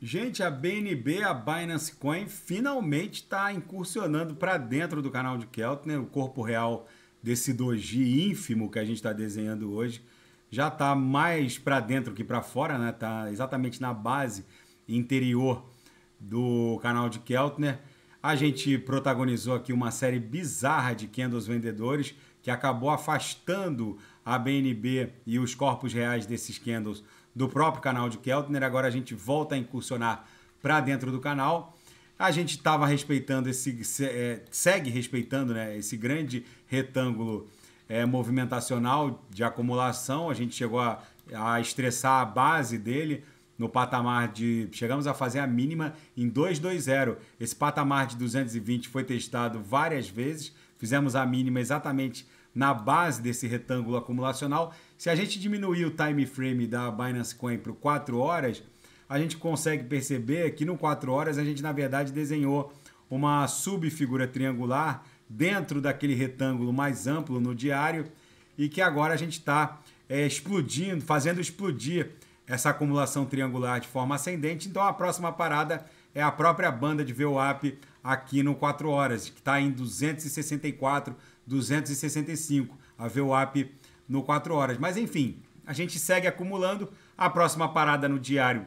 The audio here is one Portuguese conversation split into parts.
Gente, a BNB, a Binance Coin, finalmente está incursionando para dentro do canal de Keltner. Né? O corpo real desse doji ínfimo que a gente está desenhando hoje já está mais para dentro que para fora, né? Está exatamente na base interior do canal de Keltner. Né? A gente protagonizou aqui uma série bizarra de candles vendedores que acabou afastando a BNB e os corpos reais desses candles do próprio canal de Keltner. Agora a gente volta a incursionar para dentro do canal. A gente estava respeitando esse. É, segue respeitando né, esse grande retângulo é, movimentacional de acumulação. A gente chegou a, a estressar a base dele no patamar de. Chegamos a fazer a mínima em 220. Esse patamar de 220 foi testado várias vezes. Fizemos a mínima exatamente na base desse retângulo acumulacional. Se a gente diminuir o time frame da Binance Coin para 4 horas, a gente consegue perceber que no 4 horas a gente na verdade desenhou uma subfigura triangular dentro daquele retângulo mais amplo no diário e que agora a gente está é, explodindo, fazendo explodir essa acumulação triangular de forma ascendente. Então a próxima parada é a própria banda de VWAP aqui no 4 Horas, que está em 264, 265, a VWAP no 4 Horas. Mas enfim, a gente segue acumulando. A próxima parada no diário,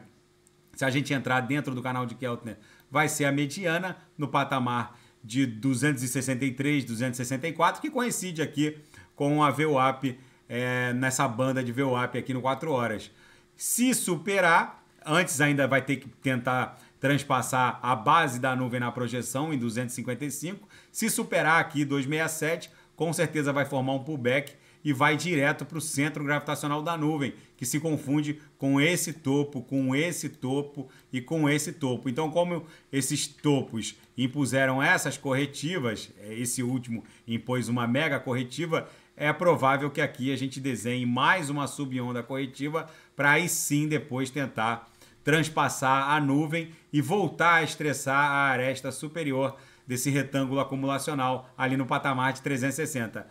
se a gente entrar dentro do canal de Keltner, vai ser a mediana, no patamar de 263, 264, que coincide aqui com a VWAP, é, nessa banda de VWAP aqui no 4 Horas. Se superar, antes ainda vai ter que tentar transpassar a base da nuvem na projeção em 255. Se superar aqui 267, com certeza vai formar um pullback e vai direto para o centro gravitacional da nuvem, que se confunde com esse topo, com esse topo e com esse topo. Então, como esses topos impuseram essas corretivas, é, esse último impôs uma mega corretiva, é provável que aqui a gente desenhe mais uma subonda corretiva para aí sim depois tentar transpassar a nuvem e voltar a estressar a aresta superior desse retângulo acumulacional ali no patamar de 360.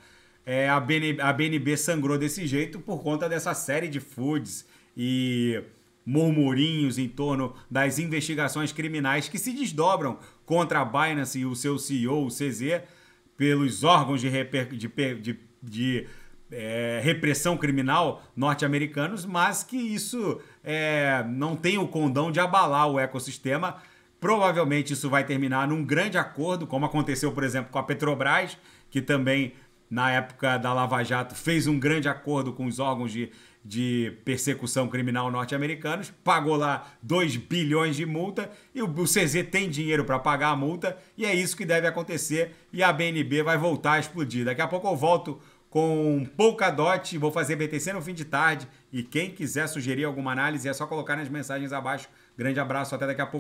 É, a, a BNB sangrou desse jeito por conta dessa série de foods e murmurinhos em torno das investigações criminais que se desdobram contra a Binance e o seu CEO, o CZ, pelos órgãos de, reper... de, de, de é, repressão criminal norte-americanos, mas que isso é, não tem o condão de abalar o ecossistema. Provavelmente isso vai terminar num grande acordo, como aconteceu, por exemplo, com a Petrobras, que também, na época da Lava Jato, fez um grande acordo com os órgãos de, de persecução criminal norte-americanos, pagou lá 2 bilhões de multa e o, o CZ tem dinheiro para pagar a multa, e é isso que deve acontecer. E a BNB vai voltar a explodir. Daqui a pouco eu volto com Polkadot. Vou fazer BTC no fim de tarde. E quem quiser sugerir alguma análise, é só colocar nas mensagens abaixo. Grande abraço, até daqui a pouco.